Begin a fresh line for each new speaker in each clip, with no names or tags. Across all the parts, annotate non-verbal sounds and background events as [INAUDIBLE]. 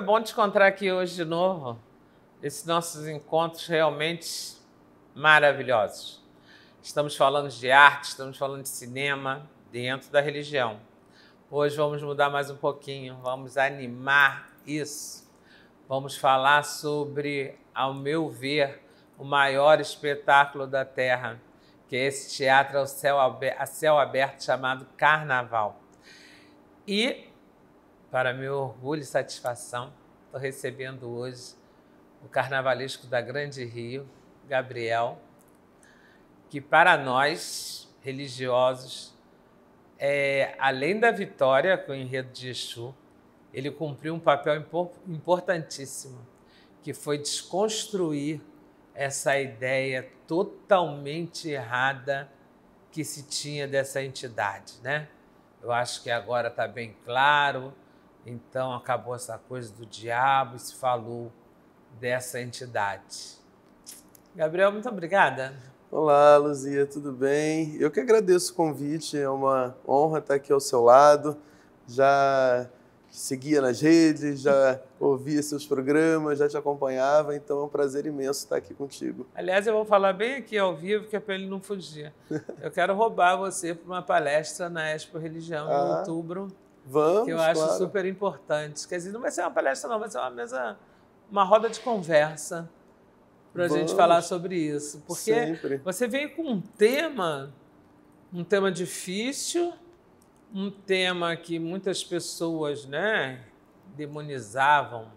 É bom te encontrar aqui hoje de novo. Esses nossos encontros realmente maravilhosos. Estamos falando de arte, estamos falando de cinema dentro da religião. Hoje vamos mudar mais um pouquinho, vamos animar isso. Vamos falar sobre, ao meu ver, o maior espetáculo da Terra, que é esse teatro a céu aberto chamado Carnaval. E para meu orgulho e satisfação, estou recebendo hoje o carnavalesco da Grande Rio, Gabriel, que para nós, religiosos, é, além da vitória com o enredo de Exu, ele cumpriu um papel importantíssimo, que foi desconstruir essa ideia totalmente errada que se tinha dessa entidade, né? Eu acho que agora está bem claro então acabou essa coisa do diabo e se falou dessa entidade. Gabriel, muito obrigada.
Olá, Luzia, tudo bem? Eu que agradeço o convite, é uma honra estar aqui ao seu lado. Já seguia nas redes, já ouvia seus programas, já te acompanhava, então é um prazer imenso estar aqui contigo.
Aliás, eu vou falar bem aqui ao vivo, que é para ele não fugir. [LAUGHS] Eu quero roubar você para uma palestra na Expo Religião ah. em outubro. Vamos. Que eu acho claro. super importante. Quer dizer, não vai ser uma palestra, não, vai ser uma mesa, uma roda de conversa
para a gente falar
sobre isso. Porque Sempre. você veio com um tema, um tema difícil, um tema que muitas pessoas né, demonizavam,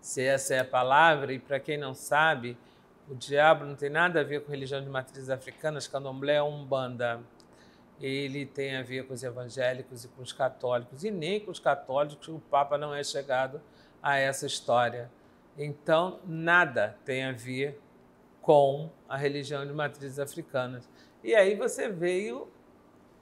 se essa é a palavra, e para quem não sabe, o diabo não tem nada a ver com religião de matriz africana, candomblé é umbanda ele tem a ver com os evangélicos e com os católicos, e nem com os católicos, o Papa não é chegado a essa história. Então, nada tem a ver com a religião de matrizes africanas. E aí você veio,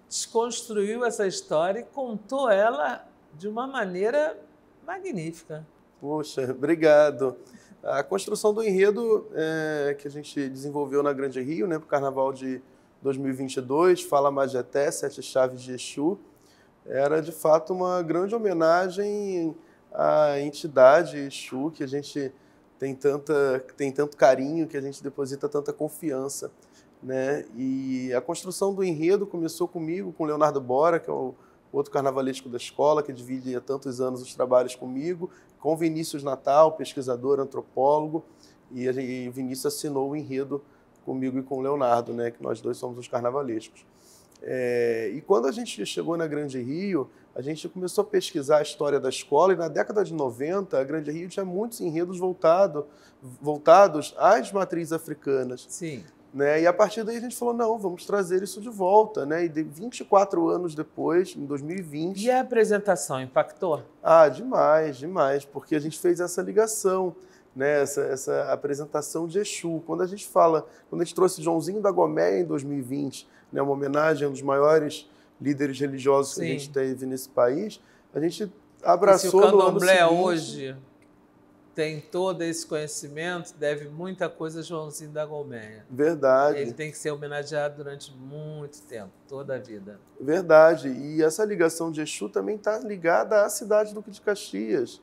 desconstruiu essa história e contou ela de uma maneira magnífica.
Poxa, [LAUGHS] obrigado. A construção do enredo é, que a gente desenvolveu na Grande Rio, né, para o Carnaval de 2022, Fala Majeté, Sete Chaves de Exu, era de fato uma grande homenagem à entidade Exu, que a gente tem, tanta, tem tanto carinho, que a gente deposita tanta confiança. Né? E a construção do enredo começou comigo, com Leonardo Bora, que é o outro carnavalesco da escola, que divide há tantos anos os trabalhos comigo, com Vinícius Natal, pesquisador, antropólogo, e, gente, e Vinícius assinou o enredo comigo e com o Leonardo, né, que nós dois somos os carnavalescos. É, e quando a gente chegou na Grande Rio, a gente começou a pesquisar a história da escola e na década de 90, a Grande Rio tinha muitos enredos voltado, voltados às matrizes africanas. Sim. Né? E a partir daí a gente falou, não, vamos trazer isso de volta, né? E de 24 anos depois, em 2020... E a apresentação impactou? Ah, demais, demais, porque a gente fez essa ligação né, essa, essa apresentação de Exu. Quando a gente fala, quando a gente trouxe Joãozinho da Goméia em 2020, né, uma homenagem a um dos maiores líderes religiosos Sim. que a gente teve nesse país, a gente abraçou e se o candomblé no hoje
tem todo esse conhecimento, deve muita coisa a Joãozinho da Gomeia.
Verdade. Ele tem
que ser homenageado durante muito tempo, toda a vida.
Verdade. E essa ligação de Exu também está ligada à cidade do de Caxias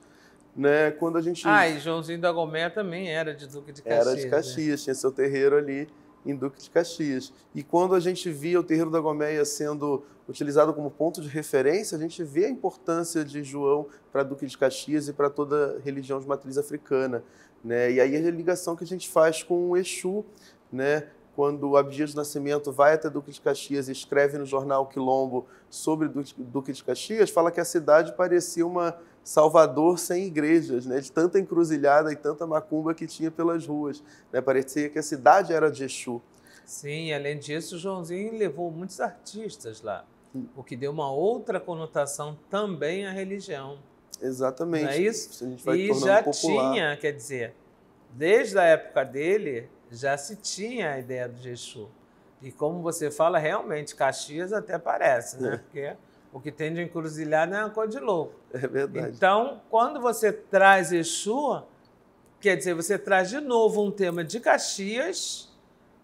né? Quando a gente. Ah, e
Joãozinho da Gomé também era de Duque de Caxias. Era de Caxias,
né? tinha seu terreiro ali em Duque de Caxias. E quando a gente via o terreiro da Goméia sendo utilizado como ponto de referência, a gente vê a importância de João para Duque de Caxias e para toda a religião de matriz africana. Né? E aí a ligação que a gente faz com o Exu, né? quando o Abdias do Nascimento vai até Duque de Caxias e escreve no jornal Quilombo sobre Duque de Caxias, fala que a cidade parecia uma Salvador sem igrejas, né? de tanta encruzilhada e tanta macumba que tinha pelas ruas. Né? Parecia que a cidade era de Exu.
Sim, além disso, Joãozinho levou muitos artistas lá, Sim. Hum. o que deu uma outra conotação também à religião.
Exatamente. Não é isso? e já popular. tinha,
quer dizer, desde a época dele, já se tinha a ideia do Exu. E como você fala, realmente, Caxias até parece, né? É. Porque o que tem de encruzilhada é uma cor de louco. É verdade. Então, quando você traz Exu, quer dizer, você traz de novo um tema de Caxias,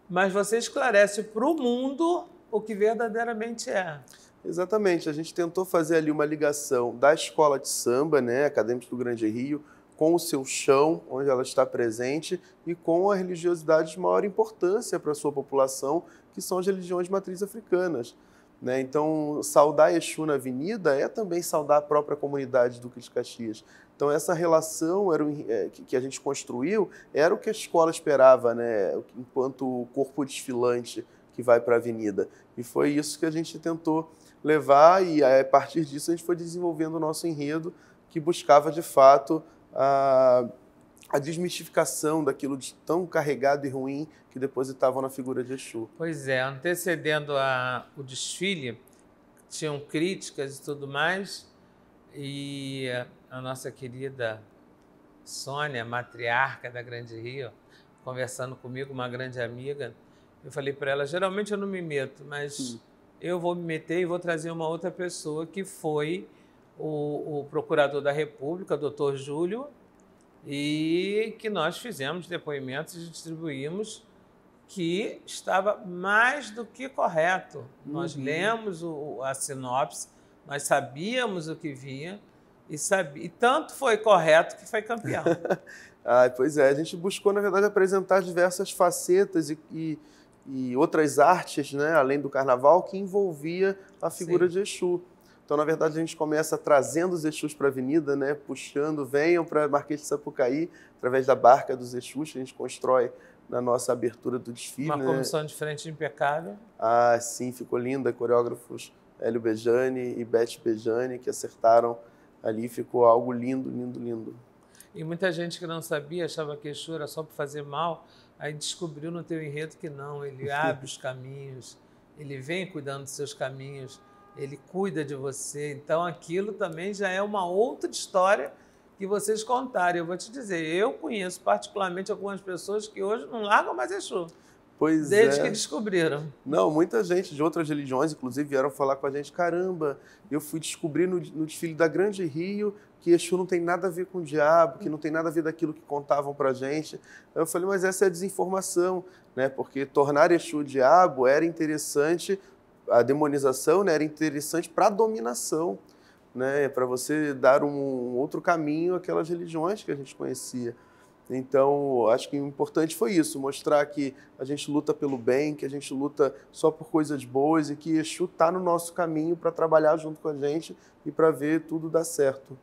mas você esclarece para o mundo o que verdadeiramente é.
Exatamente. A gente tentou fazer ali uma ligação da escola de samba, né, Acadêmicos do Grande Rio, com o seu chão, onde ela está presente, e com a religiosidade de maior importância para a sua população, que são as religiões de matriz africanas. Né? Então, saudar Exu na avenida é também saudar a própria comunidade do Duque Caxias. Então, essa relação era o, é, que a gente construiu era o que a escola esperava, né? enquanto corpo desfilante que vai para a avenida. E foi isso que a gente tentou levar, e a partir disso a gente foi desenvolvendo o nosso enredo, que buscava de fato a a desmistificação daquilo de tão carregado e ruim que depositavam na figura de Exu.
Pois é, antecedendo a, o desfile, tinham críticas e tudo mais, e a nossa querida Sônia, matriarca da Grande Rio, conversando comigo, uma grande amiga, eu falei para ela: geralmente eu não me meto, mas Sim. eu vou me meter e vou trazer uma outra pessoa que foi o, o procurador da República, doutor Júlio, e que nós fizemos depoimentos e distribuímos que estava mais do que correto. Uhum. Nós lemos o, a sinopse, nós sabíamos o que vinha e, sabi e tanto foi correto que foi campeão.
ah, [LAUGHS] pois é, a gente buscou, na verdade, apresentar diversas facetas e, e, e outras artes, né, além do carnaval, que envolvia a figura Sim. de Exu. Então, na verdade, a gente começa trazendo os Exus para a avenida, né? puxando, venham para Marquês de Sapucaí, através da barca dos Exus, que a gente constrói na nossa abertura do desfile. Uma né? comissão
de frente impecável.
Ah, sim, ficou linda. Coreógrafos Hélio Bejani e Beth Bejani, que acertaram ali, ficou algo lindo, lindo, lindo.
E muita gente que não sabia, achava que Exu era só para fazer mal, aí descobriu no teu enredo que não, ele [LAUGHS] abre os caminhos, ele vem cuidando dos seus caminhos ele cuida de você. Então aquilo também já é uma outra história que vocês contaram. Eu vou te dizer, eu conheço particularmente algumas pessoas que hoje não largam mais Exu.
Pois Desde é. que descobriram. Não, muita gente de outras religiões, inclusive, vieram falar com a gente: caramba, eu fui descobrir no, no desfile da Grande Rio que Exu não tem nada a ver com o diabo, que não tem nada a ver daquilo que contavam pra gente. Eu falei, mas essa é a desinformação, né? Porque tornar Exu diabo era interessante a demonização né, era interessante para a dominação, né, para você dar um outro caminho àquelas religiões que a gente conhecia. Então, acho que o importante foi isso, mostrar que a gente luta pelo bem, que a gente luta só por coisas boas e que Exu está no nosso caminho para trabalhar junto com a gente e para ver tudo dar certo.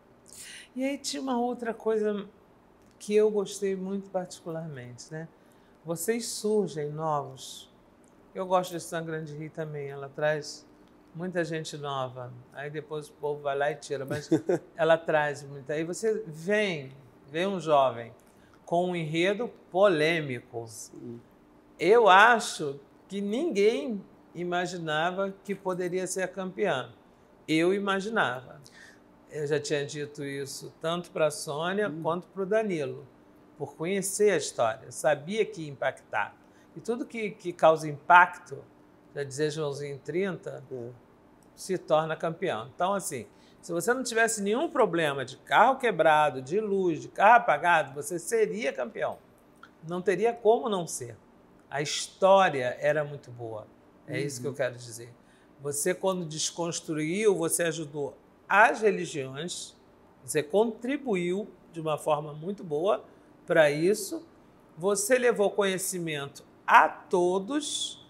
E aí tinha uma outra coisa que eu gostei muito particularmente, né? Vocês surgem novos eu gosto de Sangrande Rio também, ela traz muita gente nova. Aí depois o povo vai lá e tira, mas [LAUGHS] ela traz muita. Aí você vem, vem um jovem com um enredo polêmico. Eu acho que ninguém imaginava que poderia ser campeã. Eu imaginava. Eu já tinha dito isso tanto para a Sônia hum. quanto para o Danilo, por conhecer a história, sabia que ia impactar. E tudo que, que causa impacto, já dizer Joãozinho 30, é. se torna campeão. Então, assim, se você não tivesse nenhum problema de carro quebrado, de luz, de carro apagado, você seria campeão. Não teria como não ser. A história era muito boa. É uhum. isso que eu quero dizer. Você, quando desconstruiu, você ajudou as religiões, você contribuiu de uma forma muito boa para isso. Você levou conhecimento a todos,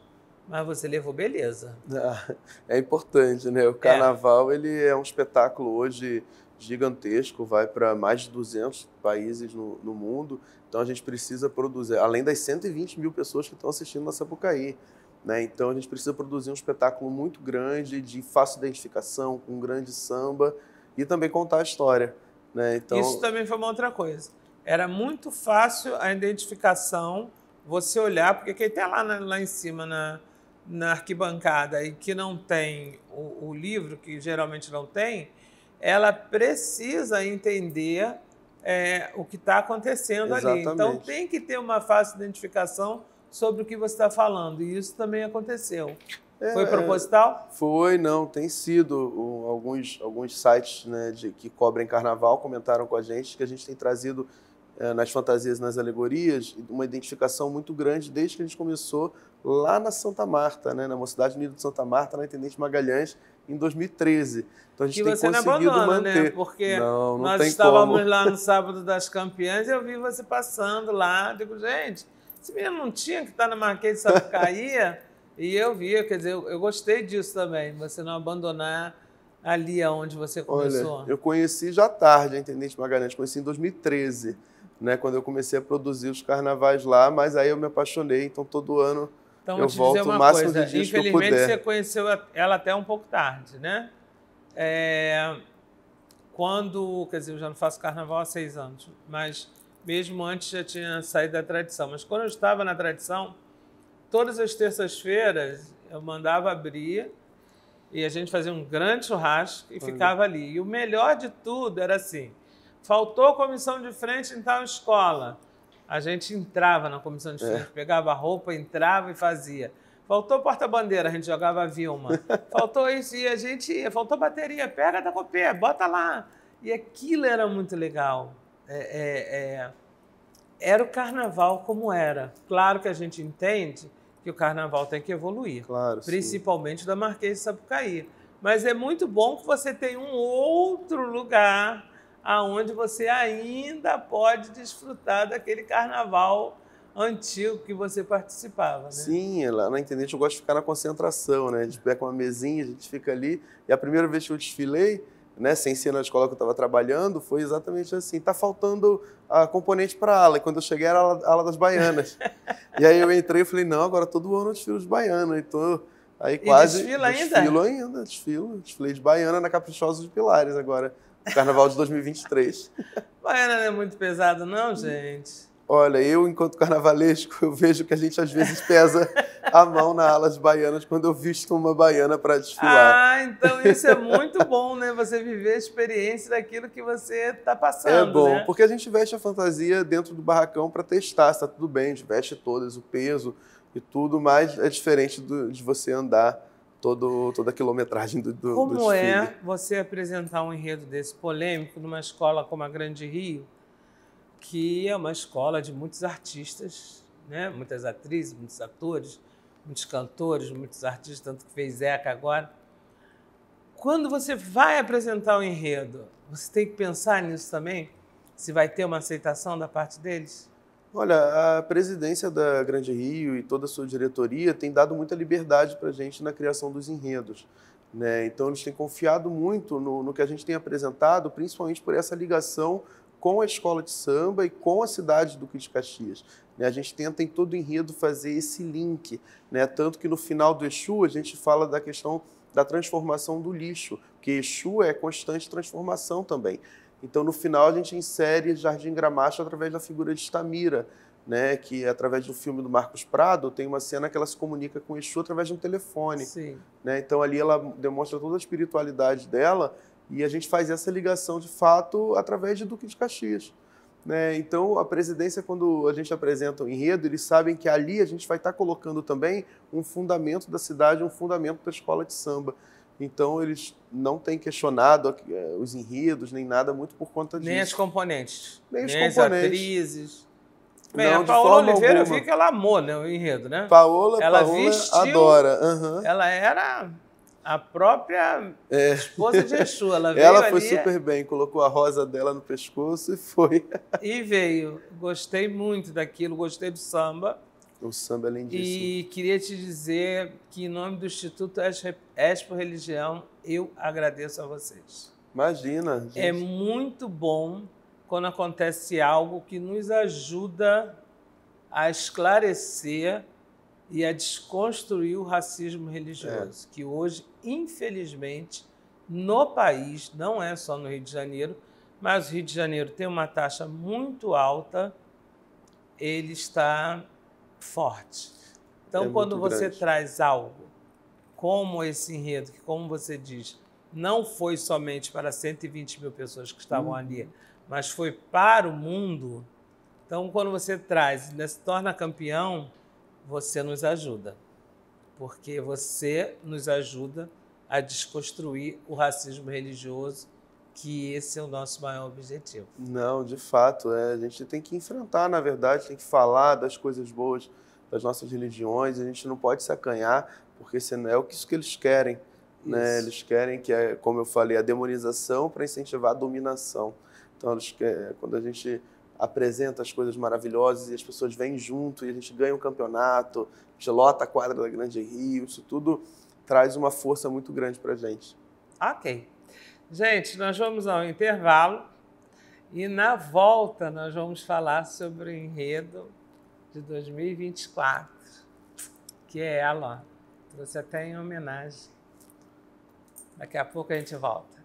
mas você levou beleza.
Ah, é, importante, né? O é. carnaval é. ele é um espetáculo hoje gigantesco, vai para mais de 200 países no, no, mundo. Então a gente precisa produzir, além das 120 mil pessoas que estão assistindo na Sapucaí. Né? Então a gente precisa produzir um espetáculo muito grande, de fácil identificação, com um grande samba e também contar a história. Né? Então... Isso
também foi uma outra coisa. Era muito fácil a identificação você olhar, porque quem está lá, lá em cima na, na arquibancada e que não tem o, o, livro, que geralmente não tem, ela precisa entender é, o que está acontecendo Exatamente. ali. Então tem que ter uma fácil identificação sobre o que você está falando. E isso também aconteceu. É, foi proposital?
Foi, não. Tem sido. Alguns, alguns sites né, de, que cobrem carnaval comentaram com a gente que a gente tem trazido eh, nas fantasias e nas alegorias, uma identificação muito grande desde que a gente começou lá na Santa Marta, né, na Mocidade Unida de Santa Marta, na Intendente Magalhães, em 2013. Então a gente que tem você conseguido não abandona, né, manter. Né? Porque não, não nós estávamos como. lá no
sábado das campeãs e eu vi você passando lá. Digo, gente, esse menino não tinha que estar tá na Marquês de caía [LAUGHS] e eu via, quer dizer, eu, eu gostei disso também, você não abandonar ali aonde você começou. Olha, eu
conheci já tarde a Intendente Magalhães, conheci em 2013 né, quando eu comecei a produzir os carnavais lá, mas aí eu me apaixonei, então todo ano então, eu volto o máximo coisa, de dias que eu puder. Infelizmente você
conheceu ela até um pouco tarde, né? É, quando, quer dizer, eu já não faço carnaval há seis anos, mas mesmo antes já tinha saído da tradição. Mas quando eu estava na tradição, todas as terças-feiras eu mandava abrir e a gente fazia um grande churrasco e Olha. ficava ali. E o melhor de tudo era assim: faltou comissão de frente em tal escola. A gente entrava na comissão de é. frente, é. pegava a roupa, entrava e fazia. Faltou porta-bandeira, a gente jogava a Vilma. [LAUGHS] Faltou isso e a gente ia. Faltou bateria, pega da copê, bota lá. E aquilo era muito legal. É, é, é. era o carnaval como era. Claro que a gente entende que o carnaval tem que evoluir. Claro, principalmente sim. da Marquês de Sapucaí. Mas é muito bom que você tenha um outro lugar aonde você ainda pode desfrutar daquele carnaval antigo que você participava,
né? Sim, é lá na internet eu gosto de ficar na concentração, né? A gente pega uma mesinha, a gente fica ali. E a primeira vez que eu desfilei, né, sem ser na escola que eu estava trabalhando, foi exatamente assim. Tá faltando a componente para ala. E quando eu cheguei era a ala, ala, das baianas. [LAUGHS] e aí eu entrei e falei, não, agora todo ano eu desfilo de baiana. Então, aí quase... E desfila ainda? Desfilo ainda, desfilo. Desfilei de baiana na Caprichosa de Pilares agora. Carnaval de 2023. Baiana não
é muito pesado, não, gente.
Olha, eu, enquanto carnavalesco, eu vejo que a gente às vezes pesa a mão na ala de baianas quando eu visto uma baiana para desfilar. Ah,
então isso é muito bom, né? Você viver a experiência daquilo que você está passando. É bom, né? porque
a gente veste a fantasia dentro do barracão para testar se está tudo bem, a gente veste todas, o peso e tudo, mas é diferente do, de você andar todo, toda a quilometragem do, do Como do é
você apresentar um enredo desse polêmico numa escola como a Grande Rio, que é uma escola de muitos artistas, né? muitas atrizes, muitos atores, muitos cantores, muitos artistas, tanto que fez Zeca agora. Quando você vai apresentar o um enredo, você tem que pensar nisso também? Se vai ter uma aceitação da parte deles?
Olha, a presidência da Grande Rio e toda a sua diretoria tem dado muita liberdade para a gente na criação dos enredos. Né? Então, eles têm confiado muito no, no que a gente tem apresentado, principalmente por essa ligação com a escola de samba e com a cidade do Cris Caxias. Né? A gente tenta em todo enredo fazer esse link, né? tanto que no final do Exu a gente fala da questão da transformação do lixo, porque Exu é constante transformação também. Então, no final, a gente insere Jardim Gramacho através da figura de Estamira, né, que através do filme do Marcos Prado tem uma cena que ela se comunica com o Exu através de um telefone. Né? Então ali ela demonstra toda a espiritualidade dela e a gente faz essa ligação de fato através de Duque de Caxias. Né? Então a presidência, quando a gente apresenta o enredo, eles sabem que ali a gente vai estar colocando também um fundamento da cidade, um fundamento da escola de samba. Então eles não têm questionado eh, os enredos nem nada muito por conta disso. Nem as
componentes. Nem, nem as componentes. atrizes. Bem, não, a Paola Oliveira alguma. eu vi que ela amou né, o enredo, né? Paola, ela Paola vestiu, adora. Uhum. Ela era a própria
é. esposa de Exu. Ela, [LAUGHS] veio ela foi ali, super bem, colocou a rosa dela no pescoço e foi.
e veio. Gostei muito daquilo, gostei do samba.
O samba é E
queria te dizer que, em nome do Instituto Expo Religião, eu agradeço a vocês.
Imagina. É gente. É
muito bom quando acontece algo que nos ajuda a esclarecer e a desconstruir o racismo religioso, é. que hoje, infelizmente, no país, não é só no Rio de Janeiro, mas o Rio de Janeiro tem uma taxa muito alta, ele está forte. Então, é quando você grande. traz algo como esse enredo, que, como você diz, não foi somente para 120 mil pessoas que estavam uhum. ali, mas foi para o mundo. Então, quando você traz e né, se torna campeão, você nos ajuda. Porque você nos ajuda a desconstruir o racismo religioso que esse é o nosso maior objetivo.
Não, de fato, é, a gente tem que enfrentar, na verdade, tem que falar das coisas boas das nossas religiões, a gente não pode se acanhar, porque senão é o que, isso que eles querem. Né? Eles querem que, é, como eu falei, a demonização para incentivar a dominação. Então, eles, querem, é, quando a gente apresenta as coisas maravilhosas e as pessoas vêm junto e a gente ganha um campeonato, a gente lota a quadra da Grande Rio, isso tudo traz uma força muito grande para a gente.
Ok. Gente, nós vamos ao intervalo e na volta nós vamos falar sobre o enredo de 2024, que é ela, ó, trouxe até em homenagem. Daqui a pouco a gente volta.